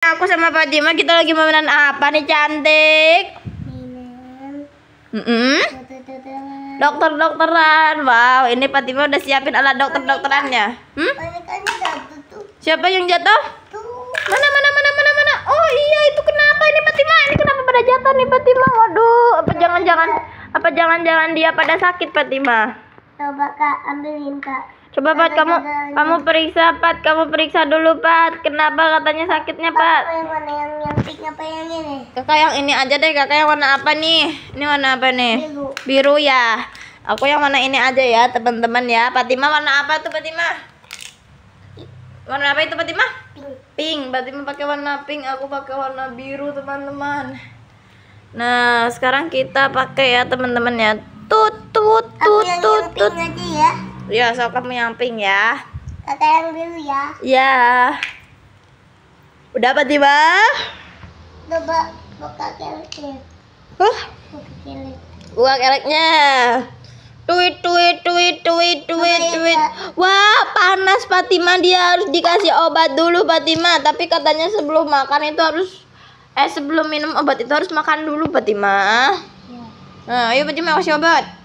Aku sama Fatima kita lagi mainan apa nih cantik? Mainan. Mm -mm. Dokter dokteran. Wow, ini Fatima udah siapin alat dokter dokterannya. Hmm? Siapa yang jatuh? Mana mana mana mana mana? Oh iya itu kenapa ini Fatima? Ini kenapa pada jatuh nih Fatima? Waduh, apa jangan-jangan apa jangan-jangan dia pada sakit Fatima? Coba Kak ambilin Kak. Coba Pat kamu kamu periksa Pat, kamu periksa dulu Pat. Kenapa katanya sakitnya Pat? Kakak yang yang yang ini? Kakak yang ini aja deh, kakak yang warna apa nih? Ini warna apa nih? Biru. Biru ya. Aku yang warna ini aja ya, teman-teman ya. Fatima warna apa tuh Fatima? Warna apa itu Fatima? Pink. Pink. Fatima pakai warna pink, aku pakai warna biru, teman-teman. Nah, sekarang kita pakai ya, teman-teman ya. Tut tut tut tut Aku yang, tut, yang pink aja ya. Iya, so kamu nyamping ya. Kata yang biru ya. Ya. Udah apa tiba? Coba buka keleknya. Huh? Buka kelek. Buka keleknya. Tweet, tweet, tweet, tweet, tweet, tweet. Ya? Wah, panas Fatima dia harus dikasih obat dulu Fatima. Tapi katanya sebelum makan itu harus eh sebelum minum obat itu harus makan dulu Fatima. Ya. Nah, ayo Fatima kasih obat.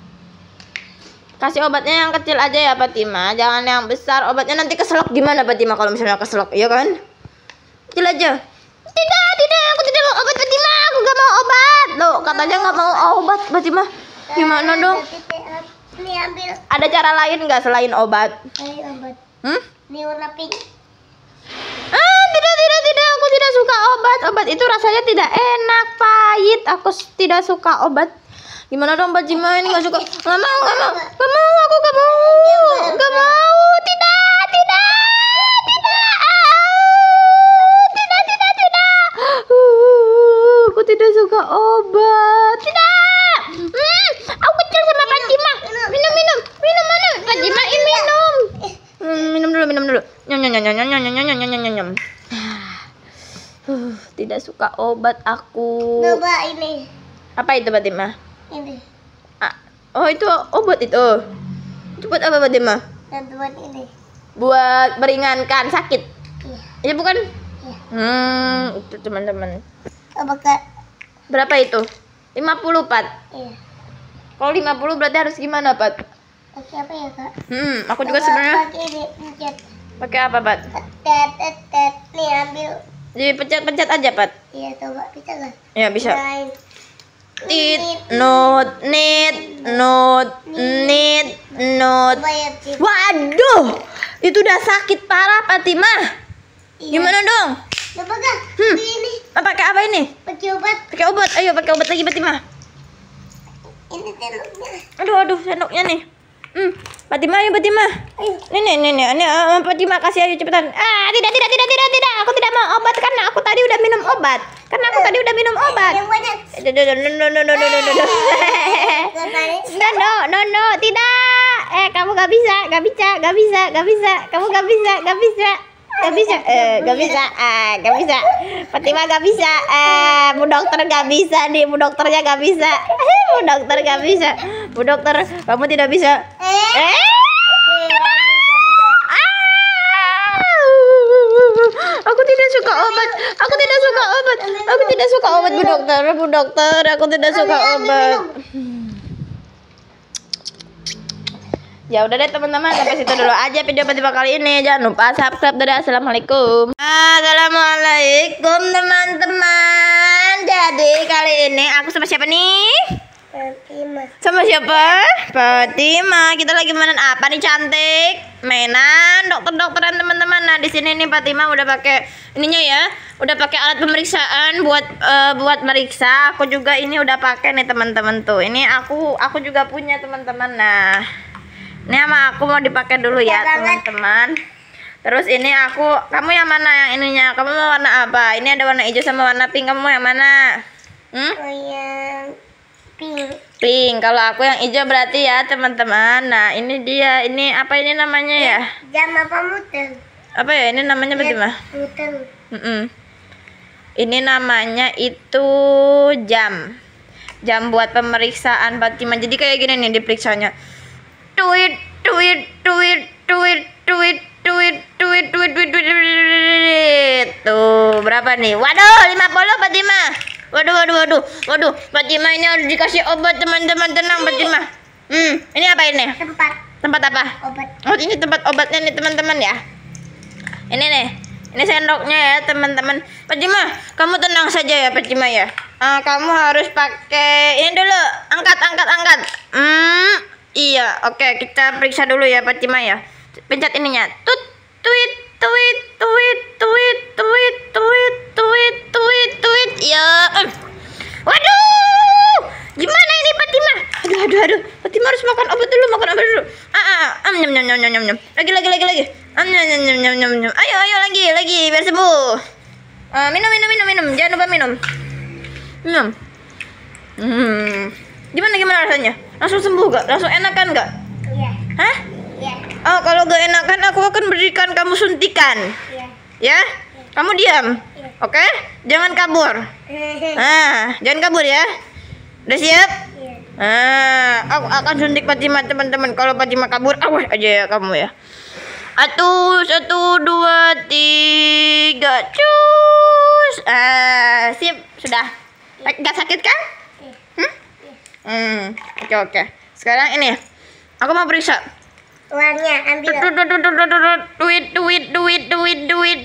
Kasih obatnya yang kecil aja ya Fatima, jangan yang besar. Obatnya nanti keselok gimana Fatima kalau misalnya keselok, iya kan? Kecil aja. Tidak, tidak, aku tidak mau obat Fatima, aku gak mau obat. Lo katanya gak mau obat Fatima. Gimana dong? Ada cara lain nggak selain obat? Hmm? Ini warna pink. Ah, tidak, tidak, tidak. Aku tidak suka obat. Obat itu rasanya tidak enak, pahit. Aku tidak suka obat. Gimana dong Pak Jima ini gak suka? Eh, gak mau, gak mau, eh, gak mau, aku gak mau, gak mau, tidak, tidak, tidak, tidak, tidak, tidak. Uh, aku tidak suka obat, tidak. Hmm, aku kecil sama Pak Jima. Minum, minum, minum, minum, Pak Jima ini minum. Eh. Hmm, minum dulu, minum dulu. Nyam, nyam, nyam, nyam, nyam, nyam, nyam, nyam, nyam, nyam. Uh, tidak suka obat aku. Coba ini. Apa itu Fatimah? ini ah, oh itu obat itu itu buat apa Pak Dema buat ini buat meringankan sakit iya. Ya bukan iya. hmm itu teman-teman apakah berapa itu 50 Pat iya kalau 50 berarti harus gimana Pat pakai apa ya Kak hmm aku juga sebenarnya pakai apa Pat tet nih ambil jadi pencet-pencet aja Pat iya coba bisa kan iya bisa Lain tit nut nit nut nit nut waduh itu udah sakit parah Fatima. Iya. gimana dong hmm. Ini. pakai apa ini pakai obat pakai obat ayo pakai obat lagi Fatima. aduh aduh sendoknya nih Hmm. Fatima, ayo ya, Fatima. Nih, nih, ah, nih, nih, nih, ah, Fatima kasih ayo cepetan. Ah, tidak, tidak, tidak, tidak, tidak. Aku tidak mau obat karena aku tadi udah minum obat. Karena aku tadi udah minum obat. No, no, no, no, no, no, no. No, no, no, no, tidak. Eh, kamu gak bisa, gak bisa, gak bisa, gak bisa. Kamu gak bisa, gak bisa. Gak bisa, eh, gak bisa, eh, gak bisa. Fatima gak bisa, eh, bu dokter gak bisa nih, bu dokternya gak bisa, eh, bu dokter gak bisa, bu dokter kamu tidak bisa, Eh? Aku tidak suka obat. Aku tidak suka obat. Aku tidak suka obat, Bu Dokter. Bu Dokter, aku tidak suka obat. Ya udah deh teman-teman, sampai situ dulu aja video pertama kali ini. Jangan lupa subscribe dan Assalamualaikum. Assalamualaikum teman-teman. Jadi kali ini aku sama siapa nih? Fatima. Sama siapa? Fatima. Kita lagi mainan apa nih cantik? Mainan dokter-dokteran teman-teman. Nah, di sini nih Fatima udah pakai ininya ya. Udah pakai alat pemeriksaan buat uh, buat meriksa. Aku juga ini udah pakai nih teman-teman tuh. Ini aku aku juga punya teman-teman. Nah, ini sama aku mau dipakai dulu ya, teman-teman. Terus ini aku, kamu yang mana yang ininya? Kamu mau warna apa? Ini ada warna hijau sama warna pink. Kamu yang mana? Hmm? Oh, yang pink. Pink. Kalau aku yang hijau berarti ya, teman-teman. Nah, ini dia. Ini apa ini namanya ya? Jam apa muter? Apa ya? Ini namanya berarti mah? Muter. Mm -mm. Ini namanya itu jam. Jam buat pemeriksaan Fatimah. Jadi kayak gini nih diperiksanya. Tweet, tweet, tweet, tweet, tweet, tweet, tweet, tweet, tweet, tweet, tweet, Tuh, berapa nih? Waduh, 50 Fatima. Waduh, waduh, waduh. Waduh, Fatima ini harus dikasih obat, teman-teman. Tenang, ini. Fatima. Iya. Hmm, ini apa ini? Tempat. Tempat apa? Obat. Oh, ini tempat obatnya nih, teman-teman ya. Ini nih. Ini sendoknya ya, teman-teman. Fatima, kamu tenang saja ya, Fatima ya. Uh, kamu harus pakai ini dulu. Angkat, angkat, angkat. Hmm, iya. Oke, okay, kita periksa dulu ya, Fatima ya. Pencet ininya. Tut, tweet, tweet, tweet, tweet, tweet, tweet, tweet, tweet, tweet. Ya. Waduh. Gimana ini Fatima? Aduh aduh aduh. Fatima harus makan obat dulu, makan obat dulu. Ah ah. ah. Am nyam nyam nyam nyam nyam. Lagi lagi lagi lagi. Am nyam nyam nyam nyam nyam. Ayo ayo lagi lagi biar sembuh. Uh, minum minum minum minum. Jangan lupa minum. Minum. Hmm. Gimana gimana rasanya? Langsung sembuh gak? Langsung enak kan gak? Iya. Hah? Iya. Oh, kalau gak kan aku akan berikan kamu suntikan. Iya. Ya? Iya. Kamu diam. Oke? Okay? Jangan kabur. Nah, jangan kabur ya. Udah siap? Iya. Nah, aku akan suntik Fatima teman-teman. Kalau Fatima kabur, awas aja ya kamu ya. Satu, satu, dua, tiga, cus. Ah, sip, sudah. Iya. Eh, Gak sakit kan? Iya. Hmm? Hmm, oke okay, oke. Okay. Sekarang ini, aku mau periksa uangnya ambil duit duit duit duit duit duit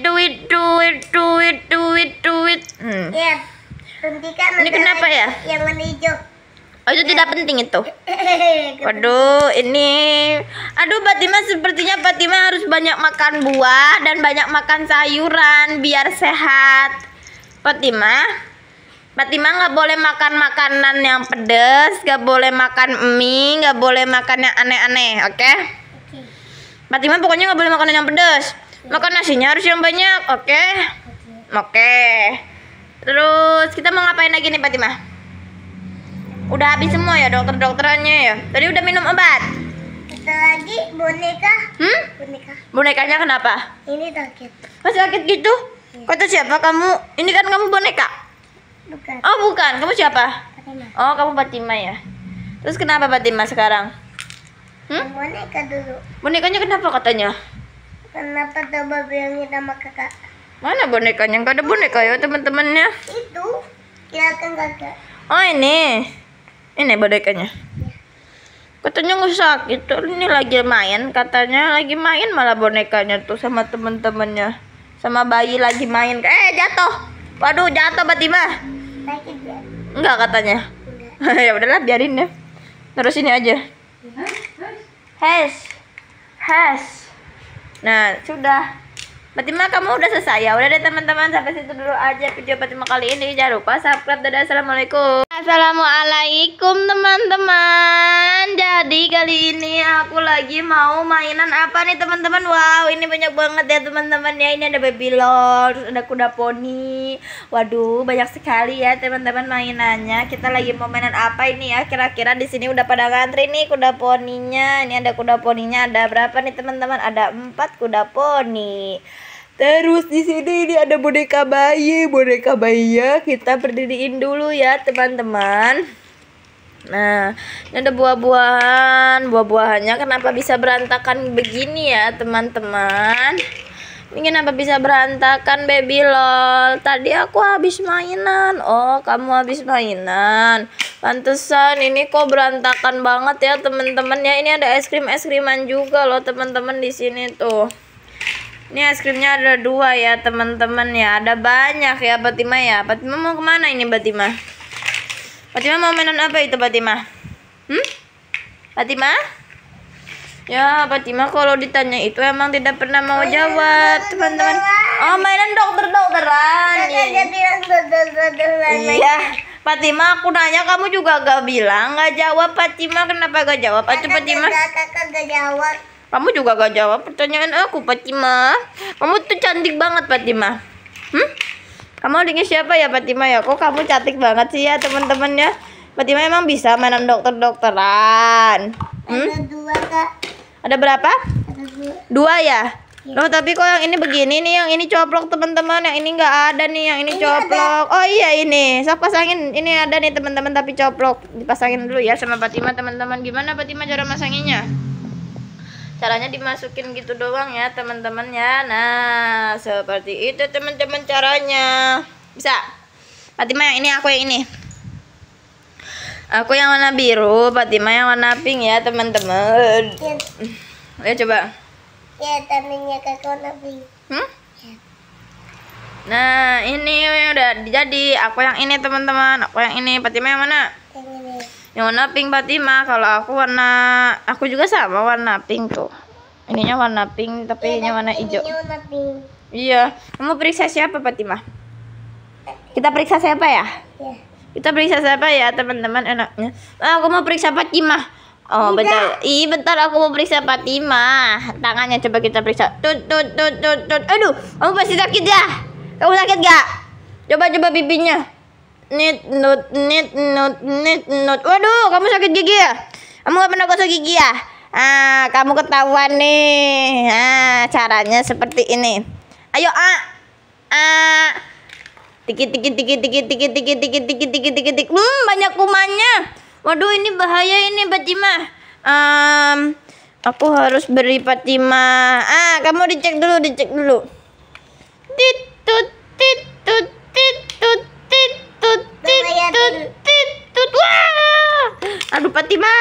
duit duit duit duit hmm. ya duit ini kenapa ya yang warna hijau Oh itu ya. tidak penting itu Waduh ini Aduh Fatima sepertinya Fatima harus banyak makan buah Dan banyak makan sayuran Biar sehat Fatima Fatima nggak boleh makan makanan yang pedes, nggak boleh makan mie, nggak boleh makan yang aneh-aneh, oke? okay? Fatima pokoknya nggak boleh makanan yang pedas makan nasinya harus yang banyak oke okay? oke okay. terus kita mau ngapain lagi nih Fatima udah habis semua ya dokter dokterannya ya tadi udah minum obat Kita lagi boneka hmm? boneka bonekanya kenapa ini sakit masih sakit gitu ya. kata siapa kamu ini kan kamu boneka bukan oh bukan kamu siapa Fatima. oh kamu Fatima ya terus kenapa Fatima sekarang Hmm? Boneka dulu. Bonekanya kenapa katanya? Kenapa coba babi yang hitam sama kakak? Mana bonekanya? Enggak ada boneka ya teman-temannya. Itu ya kan kakak. Oh ini, ini bonekanya. Katanya nggak sakit Ini lagi main. Katanya lagi main malah bonekanya tuh sama teman-temannya. Sama bayi lagi main. Eh jatuh. Waduh jatuh batima. Enggak ya? katanya. ya udahlah biarin ya. Terus ini aja. Hes, hes. nah sudah Fatima kamu udah selesai ya udah deh teman-teman sampai situ dulu aja video Fatima kali ini jangan lupa subscribe dan assalamualaikum assalamualaikum teman-teman kali ini aku lagi mau mainan apa nih teman-teman Wow ini banyak banget ya teman-teman ya Ini ada baby lord ada kuda poni Waduh banyak sekali ya teman-teman mainannya Kita lagi mau mainan apa ini ya Kira-kira di sini udah pada ngantri nih kuda poninya Ini ada kuda poninya ada berapa nih teman-teman Ada empat kuda poni Terus di sini ini ada boneka bayi, boneka bayi ya kita berdiriin dulu ya teman-teman. Nah, ini ada buah-buahan. Buah-buahannya kenapa bisa berantakan begini ya, teman-teman? Ini kenapa bisa berantakan, baby lol? Tadi aku habis mainan. Oh, kamu habis mainan. Pantesan ini kok berantakan banget ya, teman-teman ya. Ini ada es krim-es kriman juga loh, teman-teman di sini tuh. Ini es krimnya ada dua ya, teman-teman ya. Ada banyak ya, Batima ya. Batima mau kemana ini, Batima? Fatima mau mainan apa itu Fatima? Hmm? Fatima? Ya, Fatima kalau ditanya itu emang tidak pernah mau oh, iya, jawab, iya, teman-teman. Iya, oh, mainan dokter-dokteran. Iya. Fatima, aku nanya kamu juga gak bilang, gak jawab Fatima. Kenapa gak jawab? Aku Fatima. Kamu juga gak jawab pertanyaan aku, Fatima. Kamu tuh cantik banget, Fatima. Hmm? Kamu adiknya siapa ya Fatima ya? Kok kamu cantik banget sih ya teman-teman ya? Fatima emang bisa mainan dokter-dokteran. Hmm? Ada dua kak. Ada berapa? Ada dua. Dua ya? ya. Loh tapi kok yang ini begini nih, yang ini coplok teman-teman, yang ini nggak ada nih, yang ini, ini coplok. Ada. Oh iya ini, sok pasangin. Ini ada nih teman-teman tapi coplok. Dipasangin dulu ya sama Fatima teman-teman. Gimana Fatima cara masanginnya? caranya dimasukin gitu doang ya teman-teman ya nah seperti itu teman-teman caranya bisa Fatima yang ini aku yang ini aku yang warna biru Fatima yang warna pink ya teman-teman ya. coba ya temennya kakak warna pink hmm? iya. nah ini udah jadi aku yang ini teman-teman aku yang ini Fatima yang mana yang ini yang warna pink Fatima kalau aku warna aku juga sama warna pink tuh ininya warna pink tapi ya, ininya warna hijau iya kamu periksa siapa Fatima kita periksa siapa ya, ya. kita periksa siapa ya teman-teman enaknya ah, aku mau periksa Fatima oh Tidak. betul ih bentar aku mau periksa Fatima tangannya coba kita periksa tut tut tut tut aduh kamu pasti sakit ya kamu sakit gak coba coba pipinya nit nut nit nut nit nut waduh kamu sakit gigi ya kamu gak pernah gosok gigi ya ah kamu ketahuan nih ah caranya seperti ini ayo ah ah tiki tiki tiki tiki tiki tiki tiki tiki tiki tiki tiki hmm banyak kumannya waduh ini bahaya ini Fatimah um, aku harus beri Fatimah ah kamu dicek dulu dicek dulu ditut Tutut wah aduh Fatima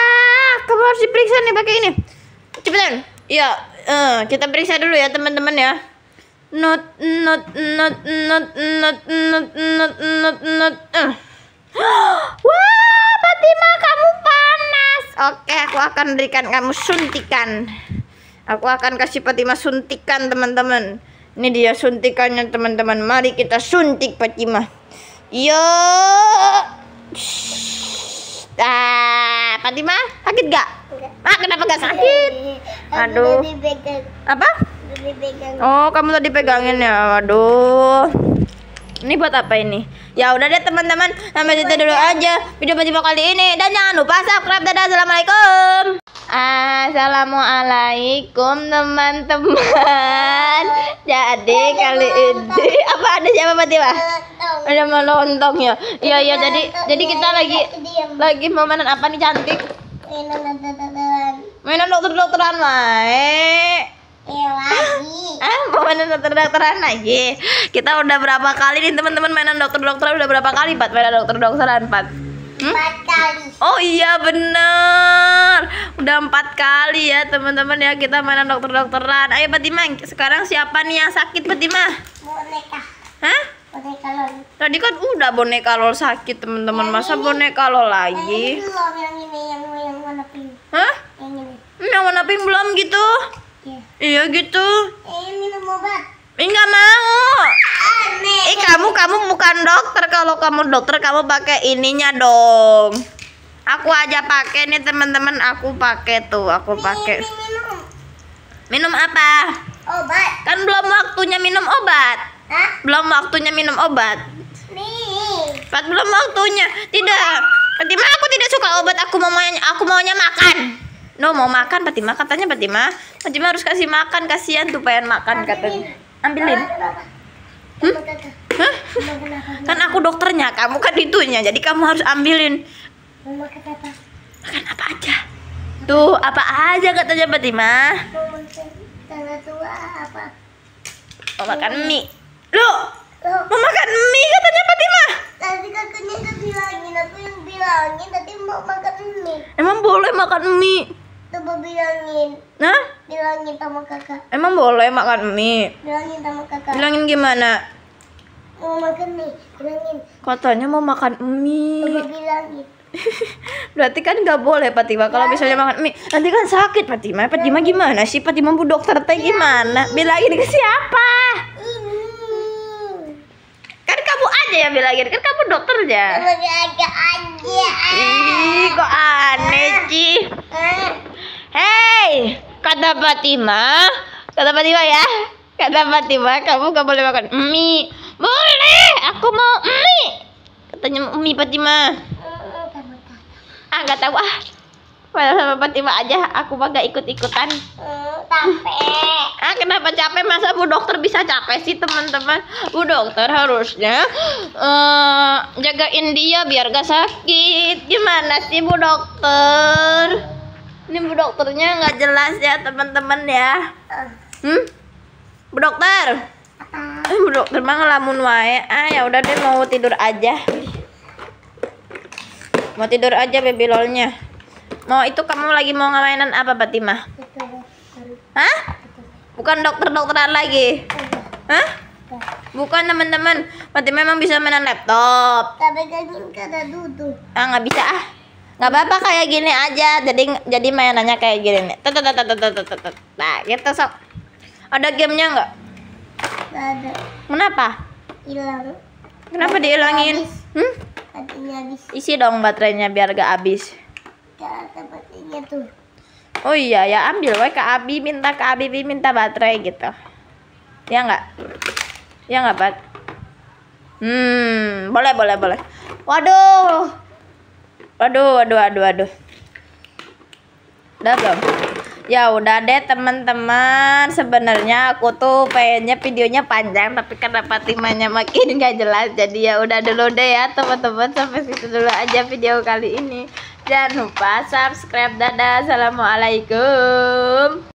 kamu harus diperiksa nih pakai ini cepetan ya uh, kita periksa dulu ya teman-teman ya not not not not not not not not not uh. Eh. wah Fatima kamu panas oke aku akan berikan kamu suntikan aku akan kasih Fatima suntikan teman-teman ini dia suntikannya teman-teman mari kita suntik Fatima. Yo. Ah, Fatima, sakit gak? Enggak. Ah, kenapa gak sakit? Aduh. Apa? Oh, kamu tadi pegangin ya. Aduh. Ini buat apa ini? Ya udah deh teman-teman, sampai situ dulu aja video pertama kali ini dan jangan lupa subscribe dan assalamualaikum. Assalamualaikum teman-teman. Jadi kali ini apa ada siapa mati pak? Ada melontong ya. Iya iya jadi jadi kita lagi lagi mau mainan apa nih cantik? Mainan dokter-dokteran. Mainan dokter-dokteran Mai. Iya lagi. Ah, mau mainan dokter-dokteran lagi. Iya. Kita udah berapa kali nih teman-teman mainan dokter-dokteran udah berapa kali Pak? mainan dokter-dokteran Pak. Hmm? kali. Oh iya benar Udah empat kali ya teman-teman ya kita mainan dokter-dokteran. Ayo Fatima, sekarang siapa nih yang sakit Fatima? Boneka. Hah? Boneka lol. Tadi kan udah boneka lol sakit teman-teman. Masa ini. boneka lol lagi? Yang ini yang ini yang, yang Hah? Yang ini. Hmm, yang warna pink belum gitu? Iya. Iya gitu. Ini minum obat. Enggak mau. Eh kamu kamu bukan dokter. Kalau kamu dokter kamu pakai ininya dong. Aku aja pakai nih teman-teman. Aku pakai tuh. Aku pakai. Minum, apa? Obat. Kan belum waktunya minum obat. Hah? Belum waktunya minum obat. Nih. belum waktunya. Tidak. Fatima aku tidak suka obat. Aku mau aku maunya makan. No mau makan Fatima katanya Fatima Fatima harus kasih makan kasihan tuh pengen makan katanya ambilin hmm? Hah? kan aku dokternya kamu kan itunya jadi kamu harus ambilin makan apa aja tuh apa aja katanya Fatima mau makan mie lo mau makan mie katanya Fatima tadi kakaknya udah bilangin aku yang bilangin tadi mau makan mie emang boleh makan mie Coba bilangin. Nah? Bilangin sama kakak. Emang boleh makan mie? Bilangin sama kakak. Bilangin gimana? Mau makan mie, bilangin. Katanya mau makan mie. Coba bilangin. Berarti kan gak boleh Fatima kalau misalnya makan mie nanti kan sakit Fatima. Fatima gimana sih? Fatima bu dokter teh gimana? Bilangin ke siapa? Ini. Kan kamu aja ya bilangin, kan kamu dokter aja. Bilangin aja aja. Ih, kok aneh sih. Ah. Hei, kata Fatima, kata Fatima ya, kata Fatima, kamu gak boleh makan mie. Boleh, aku mau mie. Katanya mie Fatima. Ah, gak tahu ah. Padahal sama Fatima aja, aku mah ikut-ikutan. Capek. Ah, kenapa capek? Masa Bu Dokter bisa capek sih, teman-teman? Bu Dokter harusnya uh, jagain dia biar gak sakit. Gimana sih Bu Dokter? Ini bu dokternya nggak jelas ya teman-teman ya. Hmm? Bu dokter. Apa? Eh, bu dokter mah ngelamun wae. Ah ya udah deh mau tidur aja. Mau tidur aja baby lolnya. Mau itu kamu lagi mau ngamainan apa Fatima Hah? Bukan dokter-dokteran lagi. Hah? Bukan teman-teman, Fatima memang bisa mainan laptop. Tapi kan, kan ada duduk. Ah nggak bisa ah nggak apa-apa kayak gini aja jadi jadi mainannya kayak gini nih tuh, tuh, tuh, tuh, tuh, tuh, tuh. nah gitu sok ada gamenya nggak ada kenapa hilang kenapa Baterainya dihilangin habis. hmm baterainya habis isi dong baterainya biar gak habis tuh oh iya ya ambil wae ke Abi minta ke Abi minta baterai gitu ya nggak ya nggak bat hmm boleh boleh boleh waduh Waduh, waduh, waduh, waduh. Udah belum? Ya udah deh teman-teman. Sebenarnya aku tuh pengennya videonya panjang tapi kenapa timanya makin gak jelas. Jadi ya udah dulu deh ya teman-teman. Sampai situ dulu aja video kali ini. Jangan lupa subscribe. Dadah. Assalamualaikum.